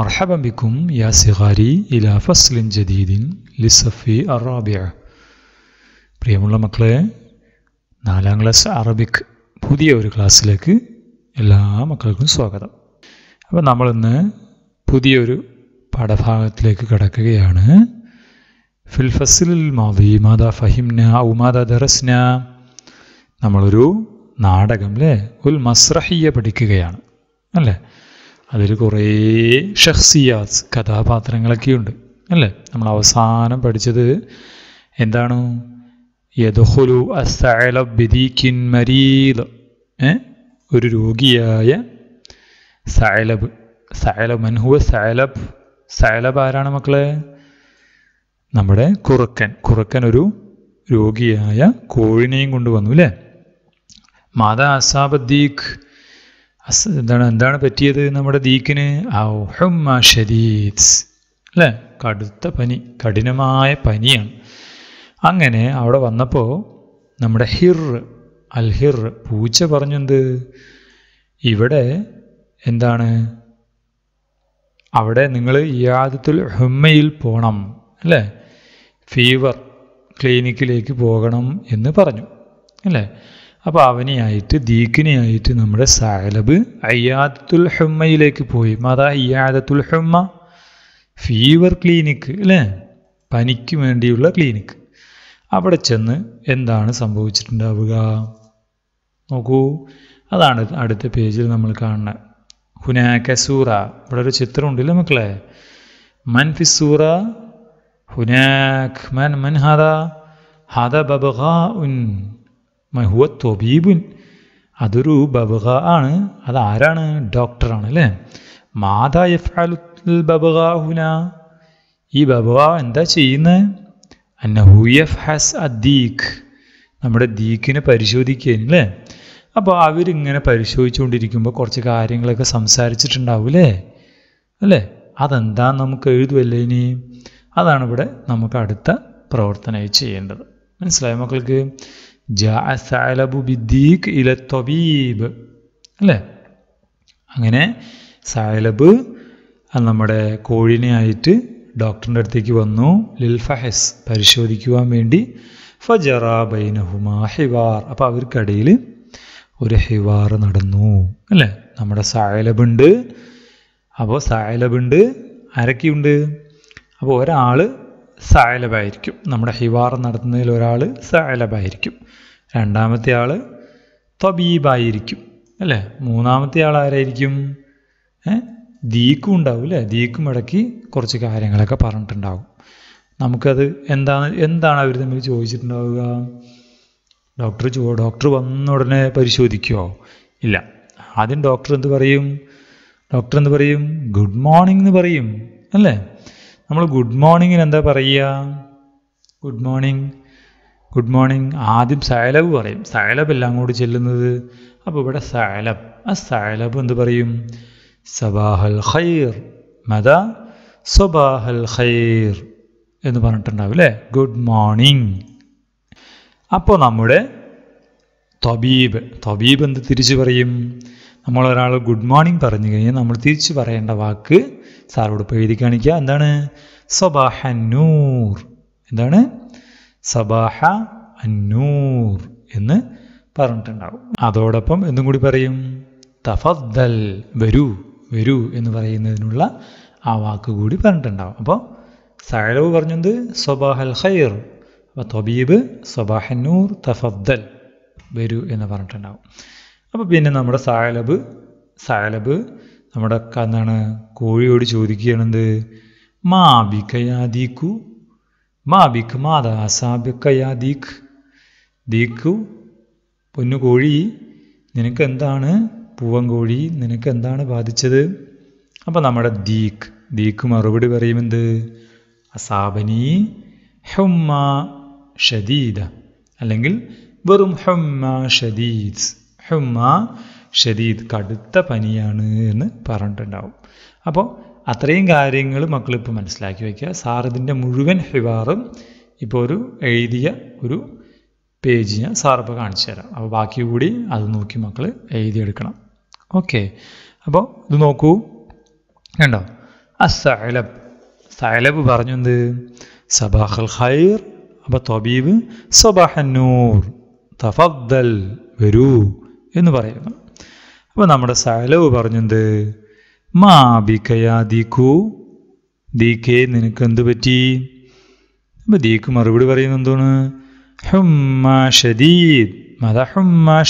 مرحبا بكم يا صغاري إلى فصل جديد للصف الرابع പ്രിയമുള്ള മക്കളെ നാലാം ക്ലാസ് അറബിക് പുതിയ ഒരു ക്ലാസ്സിലേക്ക് എല്ലാ മക്കൾക്കും സ്വാഗതം അപ്പോൾ നമ്മളിന്ന് പുതിയൊരു പാഠഭാഗത്തിലേക്ക് കടക്കുകയാണ് ഫിൽഫസിലിൽ മാതി മാതാ ഫഹിംന ഉമാദ ദറസ്ന നമ്മളൊരു നാടകം അല്ലേ ഉൽ മസ്രഹിയ പഠിക്കുകയാണ് അല്ലേ അതിൽ കുറേ ഷഹ്സിയാസ് കഥാപാത്രങ്ങളൊക്കെയുണ്ട് അല്ലേ നമ്മൾ അവസാനം പഠിച്ചത് എന്താണ് യദുഹുലു അസഅല ബിദീക്കിൻ മരീദ് ഒരു രോഗിയായ സഅലബ് സഅലബ് മൻഹുവ സഅലബ് സഅലബ് ആരാണ് മക്കളെ നമ്മുടെ കുറുക്കൻ കുറുക്കൻ ഒരു രോഗിയായ കോഴിനെയും കൊണ്ടുവന്നു അല്ലേ മാതാ അസാബദ്ദീഖ് അസ് എന്താണ് എന്താണ് പറ്റിയത് നമ്മുടെ ദീക്കിന് ഔഹമ്മ ഷരീത്സ് അല്ലേ കടുത്ത പനി കഠിനമായ പനിയാണ് അങ്ങനെ അവിടെ വന്നപ്പോൾ നമ്മുടെ ഹിർ അൽ ഹിർ പൂച്ച പറഞ്ഞെന്ത് ഇവിടെ എന്താണ് അവിടെ നിങ്ങൾ യാദത്തുൽ ഹുമ്മയിൽ പോകണം അല്ലേ ഫീവർ ക്ലിനിക്കിലേക്ക് പോകണം എന്ന് പറഞ്ഞു അല്ലേ അപ്പോൾ അവനെയായിട്ട് ദീഖിനെയായിട്ട് നമ്മുടെ സാലബ് അയ്യാദത്തുൽ ഹുമ്മയിലേക്ക് പോയി മാതാ അയ്യാദത്തുൽ ഹുമ്മ ഫീവർ ക്ലിനിക്ക് അല്ലേ പനിക്ക് വേണ്ടിയുള്ള ക്ലിനിക്ക് അവിടെ ചെന്ന് എന്താണ് സംഭവിച്ചിട്ടുണ്ടാവുക നോക്കൂ അതാണ് അടുത്ത പേജിൽ നമ്മൾ കാണുന്നത് ഹുനാക്കസൂറ സൂറ ഇവിടെ ഒരു ചിത്രം ഉണ്ടല്ലോ മക്കളെ മൻ ഫി സൂറ ഹുനാഖ് മൻ മൻ ഹദ ഹദ ബബ ഉൻ മഹുവ തൊബീബുൻ അതൊരു ബബുഹ ആണ് അതാരാണ് ഡോക്ടറാണ് അല്ലേ മാതാ യഫാലുൽ ബബുഹുന ഈ ബബുഹ എന്താ ചെയ്യുന്നത് അന്നഹുയഫ് ഹസ് അദ്ദീഖ് നമ്മുടെ ദീഖിനെ പരിശോധിക്കുകയാണ് അല്ലേ അപ്പോൾ അവരിങ്ങനെ പരിശോധിച്ചുകൊണ്ടിരിക്കുമ്പോൾ കുറച്ച് കാര്യങ്ങളൊക്കെ സംസാരിച്ചിട്ടുണ്ടാവും അല്ലേ അല്ലേ അതെന്താ നമുക്ക് എഴുതുമല്ലേ ഇനി അതാണ് ഇവിടെ നമുക്ക് അടുത്ത പ്രവർത്തനമായി ചെയ്യേണ്ടത് മനസ്സിലായ മക്കൾക്ക് സഅലബു അല്ലേ അങ്ങനെ സാലബ് നമ്മുടെ കോഴിനെ ആയിട്ട് ഡോക്ടറിൻ്റെ അടുത്തേക്ക് വന്നു ലിൽ ഫഹസ് പരിശോധിക്കുവാൻ വേണ്ടി ഫജറ ബൈനഹുമാ ഹിവാർ അപ്പോൾ അവർക്കിടയിൽ ഒരു ഹിവാർ നടന്നു അല്ലേ നമ്മുടെ സായലബുണ്ട് അപ്പോൾ സായലബുണ്ട് ആരൊക്കെയുണ്ട് അപ്പോൾ ഒരാൾ സായലബായിരിക്കും നമ്മുടെ ഹിവാർ നടത്തുന്നതിൽ ഒരാൾ സായലബായിരിക്കും രണ്ടാമത്തെ ആൾ ത്വബീബായിരിക്കും അല്ലേ മൂന്നാമത്തെ ആൾ ആരായിരിക്കും ദീക്കും ഉണ്ടാവും അല്ലേ ദീക്കും ഇടയ്ക്ക് കുറച്ച് കാര്യങ്ങളൊക്കെ പറഞ്ഞിട്ടുണ്ടാവും നമുക്കത് എന്താണ് എന്താണ് അവർ തമ്മിൽ ചോദിച്ചിട്ടുണ്ടാവുക ഡോക്ടർ ചോ ഡോക്ടർ വന്ന ഉടനെ പരിശോധിക്കുമോ ഇല്ല ആദ്യം ഡോക്ടർ എന്ത് പറയും ഡോക്ടർ എന്ത് പറയും ഗുഡ് മോർണിംഗ് എന്ന് പറയും അല്ലേ നമ്മൾ ഗുഡ് മോർണിംഗിന് എന്താ പറയുക ഗുഡ് മോർണിംഗ് ഗുഡ് മോർണിംഗ് ആദ്യം സയലബ് പറയും സയലബ് എല്ലാം അങ്ങോട്ട് ചെല്ലുന്നത് അപ്പോൾ ഇവിടെ സയലബ് ആ സയലബ് എന്ത് പറയും സബാഹൽ ഖൈർ മത സബാഹൽ ഖൈർ എന്ന് പറഞ്ഞിട്ടുണ്ടാവും അല്ലേ ഗുഡ് മോർണിംഗ് അപ്പോൾ നമ്മുടെ തബീബ് തബീബ് എന്ത് തിരിച്ചു പറയും നമ്മൾ ഒരാൾ ഗുഡ് മോർണിംഗ് പറഞ്ഞു കഴിഞ്ഞാൽ നമ്മൾ തിരിച്ചു പറയേണ്ട വാക്ക് സാറോട് ഇപ്പോൾ എഴുതി കാണിക്കുക എന്താണ് സബാഹ നൂർ എന്താണ് സബാഹ അന്നൂർ എന്ന് പറഞ്ഞിട്ടുണ്ടാവും അതോടൊപ്പം എന്നും കൂടി പറയും തഫദ്ദൽ വരൂ വരൂ എന്ന് പറയുന്നതിനുള്ള ആ വാക്ക് കൂടി പറഞ്ഞിട്ടുണ്ടാവും അപ്പോൾ സഹലവ് പറഞ്ഞത് സബാഹൽ ഖൈർ അപ്പോൾ തൊബീബ് സബാഹന്നൂർ തഫദ്ദൽ വരൂ എന്ന് പറഞ്ഞിട്ടുണ്ടാവും അപ്പോൾ പിന്നെ നമ്മുടെ സായലബ് സായലബ് നമ്മുടെ എന്താണ് കോഴിയോട് ചോദിക്കുകയാണെന്ത് മാബിക്കയാദീക്കു മാബിക്ക് മാതാസാബിക്കയാ ദീഖ് ദീഖു പൊന്നു കോഴി നിനക്ക് എന്താണ് പൂവൻ കോഴി നിനക്ക് എന്താണ് ബാധിച്ചത് അപ്പോൾ നമ്മുടെ ദീഖ് ദീഖ് മറുപടി പറയുമെന്ത് അസാബനി ഹുമ്മ ഷദീദ അല്ലെങ്കിൽ വെറും ഹുമ്മ ഷദീദ് ഹുമ ഷദീദ് കടുത്ത പനിയാണ് എന്ന് പറഞ്ഞിട്ടുണ്ടാവും അപ്പോൾ അത്രയും കാര്യങ്ങൾ മക്കളിപ്പോൾ മനസ്സിലാക്കി വയ്ക്കുക ഇതിൻ്റെ മുഴുവൻ ഹിവാറും ഇപ്പോൾ ഒരു എഴുതിയ ഒരു പേജ് ഞാൻ സാറിപ്പോൾ കാണിച്ചു തരാം അപ്പോൾ ബാക്കി കൂടി അത് നോക്കി മക്കൾ എഴുതിയെടുക്കണം ഓക്കെ അപ്പോൾ ഇത് നോക്കൂ കണ്ടോ അസലബ് സൈലബ് പറഞ്ഞു എന്ത് സബാഹൽ ഖൈർ അപ്പോൾ തൊബീബ് സബാഹന്നൂർ തഫദ്ദൽ വരൂ എന്ന് പറയുന്നു അപ്പോൾ നമ്മുടെ സലവ് പറഞ്ഞെന്ത് മാബിക്കയാ ദീഖു ദീഖേ നിനക്ക് എന്ത് പറ്റി അപ്പോൾ ദീക്ക് മറുപടി പറയുന്ന എന്താണ് ഹുമ്മ ഷദീദ് മത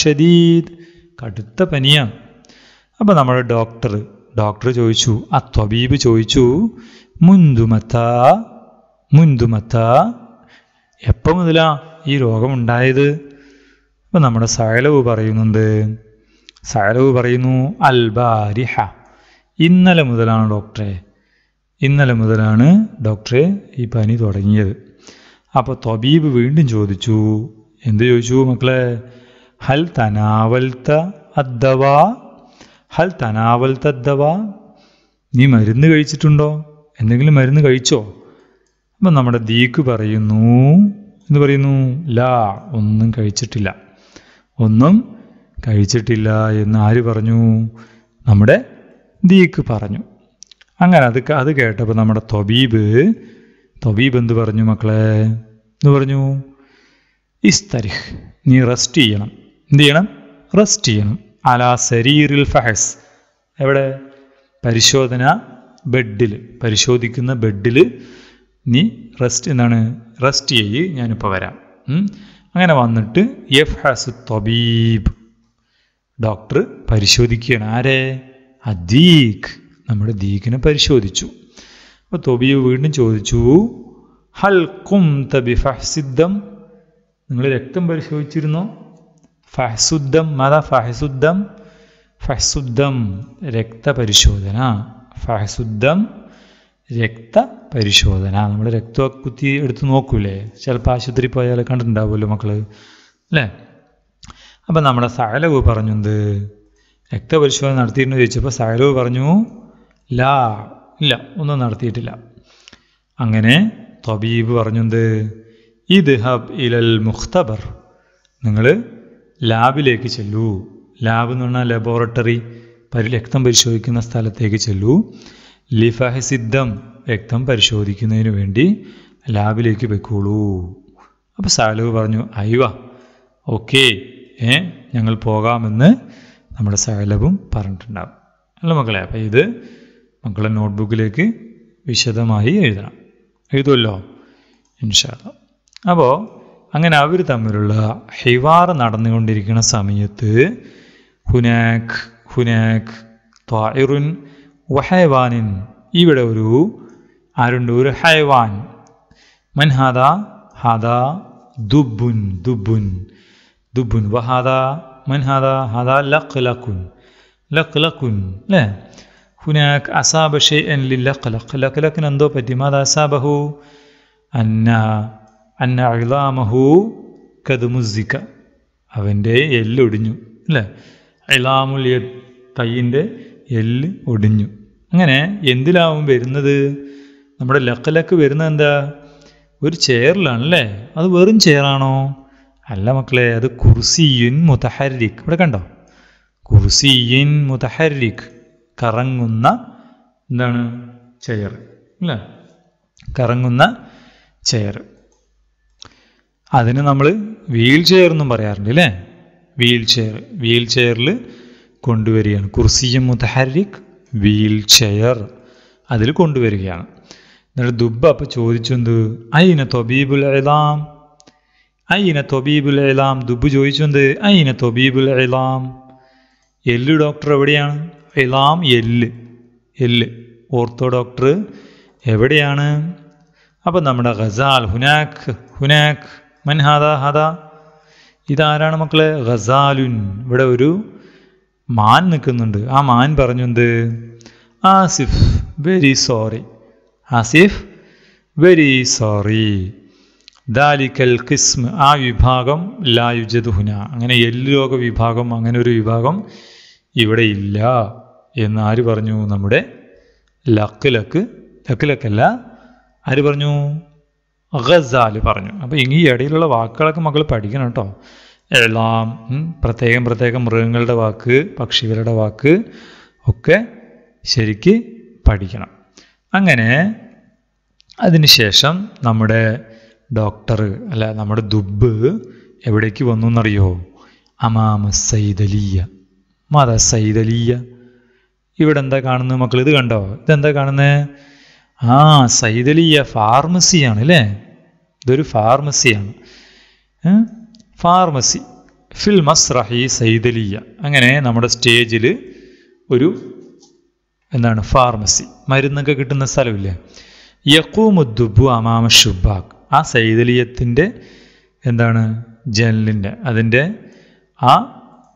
ഷദീദ് കടുത്ത പനിയാണ് അപ്പോൾ നമ്മുടെ ഡോക്ടർ ഡോക്ടർ ചോദിച്ചു ആ ത്വബീബ് ചോദിച്ചു മുന്തുമത്ത മുന്തുമത്ത എപ്പോൾ മുതലാ ഈ രോഗം ഉണ്ടായത് അപ്പോൾ നമ്മുടെ സഹലവ് പറയുന്നുണ്ട് സഹലവ് പറയുന്നു അൽബാരിഹ ഇന്നലെ മുതലാണ് ഡോക്ടറെ ഇന്നലെ മുതലാണ് ഡോക്ടറെ ഈ പനി തുടങ്ങിയത് അപ്പോൾ തൊബീബ് വീണ്ടും ചോദിച്ചു എന്ത് ചോദിച്ചു മക്കളെ ഹൽ തനാവൽത്ത അദ്ദവാ ഹൽ തനാവൽത്ത അദ്ദവാ നീ മരുന്ന് കഴിച്ചിട്ടുണ്ടോ എന്തെങ്കിലും മരുന്ന് കഴിച്ചോ അപ്പം നമ്മുടെ ദീക്ക് പറയുന്നു എന്ന് പറയുന്നു ലാ ഒന്നും കഴിച്ചിട്ടില്ല ഒന്നും കഴിച്ചിട്ടില്ല എന്ന് ആര് പറഞ്ഞു നമ്മുടെ ദീക്ക് പറഞ്ഞു അങ്ങനെ അത് അത് കേട്ടപ്പോൾ നമ്മുടെ തൊബീബ് തൊബീബ് എന്ത് പറഞ്ഞു മക്കളെ എന്ന് പറഞ്ഞു ഇസ്തരിഹ് നീ റെസ്റ്റ് ചെയ്യണം എന്ത് ചെയ്യണം റെസ്റ്റ് ചെയ്യണം അലാ സരീറിൽ ഫഹസ് എവിടെ പരിശോധന ബെഡിൽ പരിശോധിക്കുന്ന ബെഡിൽ നീ റെസ്റ്റ് എന്താണ് റെസ്റ്റ് ചെയ്യ് ഞാനിപ്പോൾ വരാം അങ്ങനെ വന്നിട്ട് എഫ് ഹാസ് തൊബീബ് ഡോക്ടർ പരിശോധിക്കുകയാണ് ആരെ അദീഖ് നമ്മുടെ ദീഖിനെ പരിശോധിച്ചു അപ്പോൾ തൊബീബ് വീണ്ടും ചോദിച്ചു ഹൽക്കും തബി ഫഹസിദ്ധം നിങ്ങൾ രക്തം പരിശോധിച്ചിരുന്നോ ഫഹസുദ്ധം മാതാ ഫഹസുദ്ധം ഫഹസുദ്ധം രക്തപരിശോധന ഫഹസുദ്ധം രക്ത പരിശോധന നമ്മൾ രക്തമൊക്കെ എടുത്ത് നോക്കൂലേ ചിലപ്പോൾ ആശുപത്രി പോയാൽ കണ്ടിട്ടുണ്ടാവുമല്ലോ മക്കൾ അല്ലേ അപ്പം നമ്മുടെ സഹലവ് പറഞ്ഞു എന്ത് രക്തപരിശോധന നടത്തിയിരുന്നു ചോദിച്ചപ്പോൾ സഹലവ് പറഞ്ഞു ലാ ഇല്ല ഒന്നും നടത്തിയിട്ടില്ല അങ്ങനെ തൊബീബ് പറഞ്ഞുണ്ട് ഇത് ഹബ് ഇലൽ മുഖ്തബർ നിങ്ങൾ ലാബിലേക്ക് ചെല്ലൂ ലാബ് എന്ന് പറഞ്ഞാൽ ലബോറട്ടറി രക്തം പരിശോധിക്കുന്ന സ്ഥലത്തേക്ക് ചെല്ലൂ സിദ്ധം രക്തം പരിശോധിക്കുന്നതിന് വേണ്ടി ലാബിലേക്ക് വെക്കോളൂ അപ്പോൾ സാലവ് പറഞ്ഞു അയ്യ ഓക്കേ ഏ ഞങ്ങൾ പോകാമെന്ന് നമ്മുടെ സാലവും പറഞ്ഞിട്ടുണ്ടാവും അല്ല മക്കളെ അപ്പോൾ ഇത് മക്കളെ നോട്ട്ബുക്കിലേക്ക് വിശദമായി എഴുതണം എഴുതുമല്ലോ ഇൻഷാല്ല അപ്പോൾ അങ്ങനെ അവർ തമ്മിലുള്ള ഹിവാർ നടന്നുകൊണ്ടിരിക്കുന്ന സമയത്ത് ഹുനാഖ് ഹുനാഖ് ത്വാറുൻ وحيوان ഇവിടെ ഒരു ആരുണ്ട് ഒരു ഹൈവാൻ മൻഹാദ ഹാദ ദുബുൻ ദുബുൻ ദുബുൻ വഹാദ മൻഹാദ ഹാദ ലഖ്ലഖുൻ ലഖ്ലഖുൻ لا هناك أصاب شيئا للقلق لقلق نندو بدي ماذا أصابه أن أن عظامه قد مزك അവൻ്റെ എല്ലൊടിഞ്ഞു അല്ലേ ഇലാമുൽ തയ്യിൻ്റെ എല്ല് ഒടിഞ്ഞു അങ്ങനെ എന്തിലാവും വരുന്നത് നമ്മുടെ ലക്കലക്ക് വരുന്നത് എന്താ ഒരു ചെയറിലാണല്ലേ അത് വെറും ചെയറാണോ അല്ല മക്കളെ അത് കുർസിയിൻ മുതഹരിക് ഇവിടെ കണ്ടോ കുർസിയിൻ മുതഹരിക് കറങ്ങുന്ന എന്താണ് ചെയർ അല്ല കറങ്ങുന്ന ചെയർ അതിന് നമ്മൾ വീൽ ചെയർ എന്നും പറയാറുണ്ട് അല്ലേ വീൽ ചെയർ വീൽ ചെയറിൽ കൊണ്ടുവരികയാണ് കുർസിയ മുതഹരിക് വീൽ ചെയർ അതിൽ കൊണ്ടുവരികയാണ് എന്നിട്ട് ദുബ് അപ്പം ചോദിച്ചെന്ത് അയിന തൊബീബുൽ എലാം അയിന തൊബീബുൽ എലാം ദുബ് ചോദിച്ചെന്ത് അയിന തൊബീബുൽ എലാം എല്ല് ഡോക്ടർ എവിടെയാണ് എലാം എല്ല് എല്ല് ഓർത്തോ ഡോക്ടർ എവിടെയാണ് അപ്പം നമ്മുടെ ഖസാൽ ഹുനാഖ് ഹുനാഖ് മൻ ഹാദ ഹാദ ഇതാരാണ് മക്കളെ ഖസാലുൻ ഇവിടെ ഒരു മാൻ നിൽക്കുന്നുണ്ട് ആ മാൻ പറഞ്ഞു എന്ത് Asif very sorry Asif very sorry ദാലിക്കൽ കിസ്മ് ആ വിഭാഗം ലായുജതുഹുന അങ്ങനെ ലോക വിഭാഗം അങ്ങനെ ഒരു വിഭാഗം ഇവിടെ ഇല്ല എന്ന് ആര് പറഞ്ഞു നമ്മുടെ ലക്ക് ലക്ക് ലക്ക് ലക്കല്ല ആര് പറഞ്ഞു ഗസാല് പറഞ്ഞു അപ്പോൾ ഇനി ഇടയിലുള്ള വാക്കുകളൊക്കെ മക്കൾ പഠിക്കണം കേട്ടോ എല്ലാം പ്രത്യേകം പ്രത്യേകം മൃഗങ്ങളുടെ വാക്ക് പക്ഷികളുടെ വാക്ക് ഒക്കെ ശരിക്ക് പഠിക്കണം അങ്ങനെ അതിനുശേഷം നമ്മുടെ ഡോക്ടർ അല്ല നമ്മുടെ ദുബ് എവിടേക്ക് വന്നു എന്നറിയോ അമാമ സൈതലിയ മത സൈതലിയ ഇവിടെ എന്താ കാണുന്നത് മക്കൾ ഇത് കണ്ടോ ഇതെന്താ കാണുന്നത് ആ സൈതലിയ ഫാർമസിയാണ് അല്ലേ ഇതൊരു ഫാർമസിയാണ് ഫാർമസി ഫിൽ മസ്റഹി സൈദലിയ അങ്ങനെ നമ്മുടെ സ്റ്റേജിൽ ഒരു എന്താണ് ഫാർമസി മരുന്നൊക്കെ കിട്ടുന്ന സ്ഥലമില്ലേ യക്കൂമുദ്ദുബു അമാമ ഷുബാഖ് ആ സൈതലിയത്തിൻ്റെ എന്താണ് ജനലിൻ്റെ അതിൻ്റെ ആ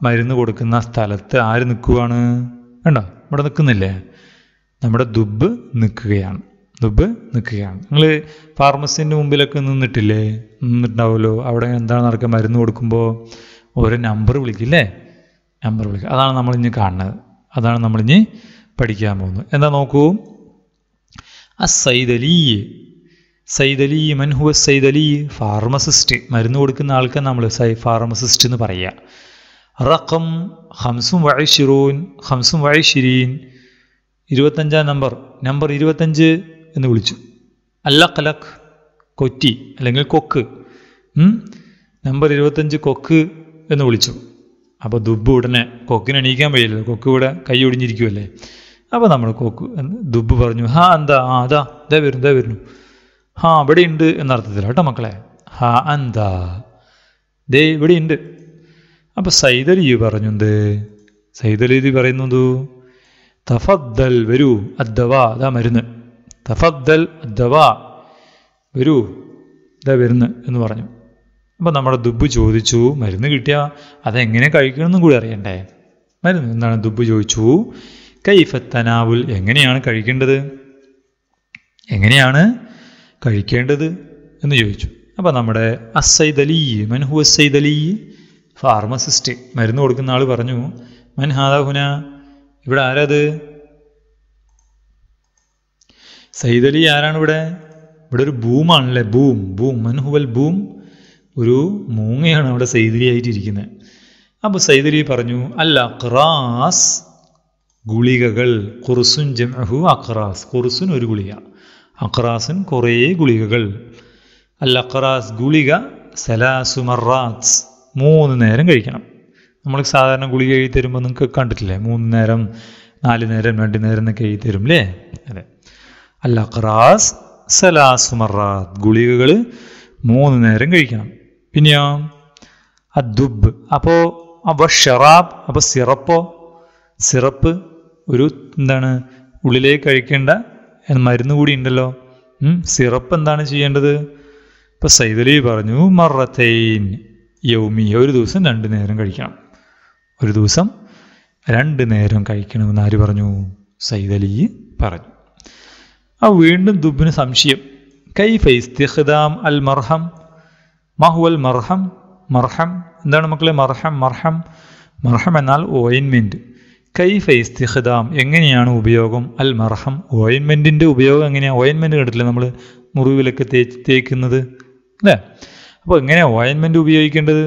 മരുന്ന് കൊടുക്കുന്ന സ്ഥലത്ത് ആര് നിൽക്കുവാണ് കണ്ടോ ഇവിടെ നിൽക്കുന്നില്ലേ നമ്മുടെ ദുബ് നിൽക്കുകയാണ് ദുബ് നിൽക്കുകയാണ് നിങ്ങൾ ഫാർമസിൻ്റെ മുമ്പിലൊക്കെ നിന്നിട്ടില്ലേ നിന്നിട്ടുണ്ടാവുമല്ലോ അവിടെ എന്താണ് നടക്കുക മരുന്ന് കൊടുക്കുമ്പോൾ ഓരോ നമ്പർ വിളിക്കില്ലേ നമ്പർ വിളിക്കുക അതാണ് നമ്മൾ കാണുന്നത് അതാണ് നമ്മളിഞ്ഞ് പഠിക്കാൻ പോകുന്നത് എന്താ നോക്കൂ അസൈദലി സൈദലി ഹുവ സൈദലി ഫാർമസിസ്റ്റ് മരുന്ന് കൊടുക്കുന്ന ആൾക്ക് നമ്മൾ സൈ ഫാർമസിസ്റ്റ് എന്ന് പറയുക റഖം ഹംസും വഴിഷിറൂൻ ഹംസും വഴിഷിരീൻ ഇരുപത്തഞ്ചാം നമ്പർ നമ്പർ ഇരുപത്തഞ്ച് എന്ന് വിളിച്ചു അല്ലഖലഖ് കൊറ്റി അല്ലെങ്കിൽ കൊക്ക് നമ്പർ ഇരുപത്തഞ്ച് കൊക്ക് എന്ന് വിളിച്ചു അപ്പോൾ ദുബ് ഉടനെ കൊക്കിന് എണീക്കാൻ വയ്യല്ലോ കൊക്ക് ഇവിടെ കൈ ഒടിഞ്ഞിരിക്കുമല്ലേ അപ്പോൾ നമ്മൾ കൊക്ക് എന്ന് ദുബ് പറഞ്ഞു ഹാ എന്താ ആ അതാ ഇതാ വരുന്നു ഇതാ വരുന്നു ഹാ ഇവിടെ ഉണ്ട് എന്നർത്ഥത്തില്ല കേട്ടോ മക്കളെ ഹാ എന്താ ദേ ഇവിടെ ഉണ്ട് അപ്പോൾ സൈതലി പറഞ്ഞു എന്ത് സൈതലി പറയുന്നത് തഫദ്ദൽ വരൂ അദ്ദവ അതാ മരുന്ന് തഫദ്ദൽ ദവാ വരൂ ദ വരുന്ന് എന്ന് പറഞ്ഞു അപ്പം നമ്മുടെ ദുബ് ചോദിച്ചു മരുന്ന് കിട്ടിയാൽ അതെങ്ങനെ കഴിക്കണമെന്നും കൂടി അറിയണ്ടേ മരുന്ന് എന്താണ് ദുബ് ചോദിച്ചു കൈഫത്തനാവുൽ എങ്ങനെയാണ് കഴിക്കേണ്ടത് എങ്ങനെയാണ് കഴിക്കേണ്ടത് എന്ന് ചോദിച്ചു അപ്പോൾ നമ്മുടെ അസൈദലി മൻഹു അസൈദലി ഫാർമസിസ്റ്റ് മരുന്ന് കൊടുക്കുന്ന ആൾ പറഞ്ഞു മൻ ഹാദാഹുന ഇവിടെ ആരാത് സയ്യിദ് അലി ആരാണ് ഇവിടെ ഇവിടെ ഒരു ഭൂമാണല്ലേ ബൂം ബൂം മൻഹുവൽ ബൂം ഒരു മൂങ്ങയാണ് അവിടെ സൈദലി ആയിട്ടിരിക്കുന്നത് അപ്പോൾ സൈദലി പറഞ്ഞു അൽ അഖ്റാസ് ഗുളികകൾ ഖുർസുൻ ജംഅഹു അക്രാസ് ഖുർസുൻ ഒരു ഗുളിക അഖ്റാസുൻ കുറേ ഗുളികകൾ അൽ അഖ്റാസ് ഗുളിക സലാസുമറാസ് മൂന്ന് നേരം കഴിക്കണം നമ്മൾ സാധാരണ ഗുളിക എഴുതി തരുമ്പോൾ നിങ്ങൾക്ക് കണ്ടിട്ടില്ലേ മൂന്ന് നേരം നാല് നേരം രണ്ട് നേരം എന്നൊക്കെ എഴുതി തരും അല്ലേ അതെ അൽ സലാസ് സലാസുമറാത്ത് ഗുളികകൾ മൂന്ന് നേരം കഴിക്കണം പിന്നെയോ അദ്ദുബ് അപ്പോൾ അവ ഷറാബ് അപ്പോൾ സിറപ്പോ സിറപ്പ് ഒരു എന്താണ് ഉള്ളിലേക്ക് കഴിക്കേണ്ട മരുന്ന് കൂടി ഉണ്ടല്ലോ സിറപ്പ് എന്താണ് ചെയ്യേണ്ടത് ഇപ്പം സൈദലി പറഞ്ഞു മറത്തേൻ യൗമി ഒരു ദിവസം രണ്ട് നേരം കഴിക്കണം ഒരു ദിവസം രണ്ട് നേരം കഴിക്കണമെന്ന് ആര് പറഞ്ഞു സൈദലി പറഞ്ഞു ആ വീണ്ടും ദുബിന് സംശയം കൈഫ ഇസ്തിഖ്ദാം അൽ മർഹം അൽ മർഹം മർഹം എന്താണ് മക്കളെ മർഹം മർഹം മർഹം എന്നാൽ ഓയിൻമെൻറ്റ് കൈഫ ഇസ്തിഖ്ദാം എങ്ങനെയാണ് ഉപയോഗം അൽ മർഹം ഓയിൻമെൻറ്റിൻ്റെ ഉപയോഗം എങ്ങനെയാണ് ഓയിൻമെൻറ്റ് കണ്ടിട്ടില്ലേ നമ്മൾ മുറിവിലൊക്കെ തേച്ച് തേക്കുന്നത് അല്ലേ അപ്പോൾ എങ്ങനെയാണ് ഓയിൻമെൻറ്റ് ഉപയോഗിക്കേണ്ടത്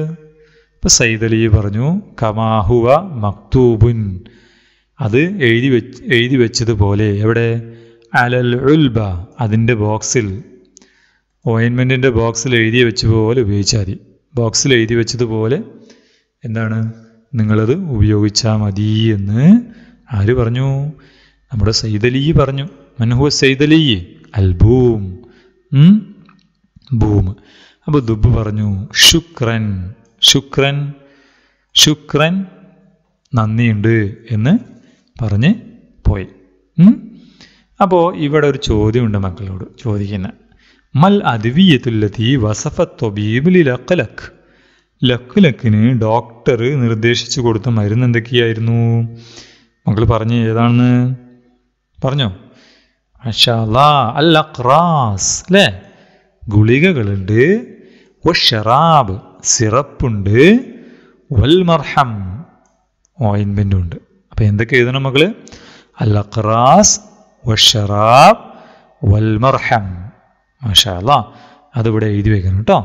ഇപ്പോൾ സൈദലി പറഞ്ഞു കമാഹുവ മക്തൂബുൻ അത് എഴുതി വെച്ച് എഴുതി വെച്ചതുപോലെ എവിടെ അലൽ ഉൽബ അതിൻ്റെ ബോക്സിൽ ഓയിൻമെൻറ്റിൻ്റെ ബോക്സിൽ എഴുതി പോലെ ഉപയോഗിച്ചാൽ മതി ബോക്സിൽ എഴുതി വെച്ചതുപോലെ എന്താണ് നിങ്ങളത് ഉപയോഗിച്ചാൽ മതി എന്ന് ആര് പറഞ്ഞു നമ്മുടെ സൈതലി പറഞ്ഞു മൻഹു സൈതലി അൽബൂം ഭൂം ഭൂം അപ്പോൾ ദുബ് പറഞ്ഞു ശുക്രൻ ശുക്രൻ ശുക്രൻ നന്ദിയുണ്ട് എന്ന് പറഞ്ഞ് പോയി അപ്പോൾ ഇവിടെ ഒരു ചോദ്യമുണ്ട് മക്കളോട് ചോദിക്കുന്ന മൽ ലക്ക് ലക്ക് ലക്ക് ലക്കിന് ഡോക്ടർ നിർദ്ദേശിച്ചു കൊടുത്ത മരുന്ന് എന്തൊക്കെയായിരുന്നു മകൾ പറഞ്ഞു ഏതാണെന്ന് പറഞ്ഞോ അല്ല അല്ലേ ഗുളികകളുണ്ട് ഷറാബ് സിറപ്പുണ്ട് വൽമർഹം ഓയിൻമെൻറ്റും ഉണ്ട് അപ്പോൾ എന്തൊക്കെ എഴുതണം മകള് അല്ല വൽമർഹം മഷാല അതിവിടെ എഴുതി വെക്കണം കേട്ടോ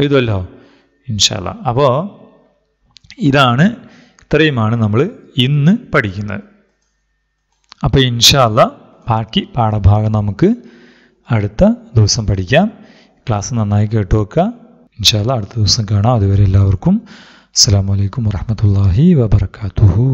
എഴുതുമല്ലോ ഇൻഷാല്ല അപ്പോൾ ഇതാണ് ഇത്രയുമാണ് നമ്മൾ ഇന്ന് പഠിക്കുന്നത് അപ്പോൾ ഇൻഷാല്ല ബാക്കി പാഠഭാഗം നമുക്ക് അടുത്ത ദിവസം പഠിക്കാം ക്ലാസ് നന്നായി കേട്ടു വെക്കുക ഇൻഷാല്ല അടുത്ത ദിവസം കാണാം അതുവരെ എല്ലാവർക്കും അസ്സാം വലൈക്കും വാഹമത്തല്ലാഹി വാബർക്കാത്തുഹു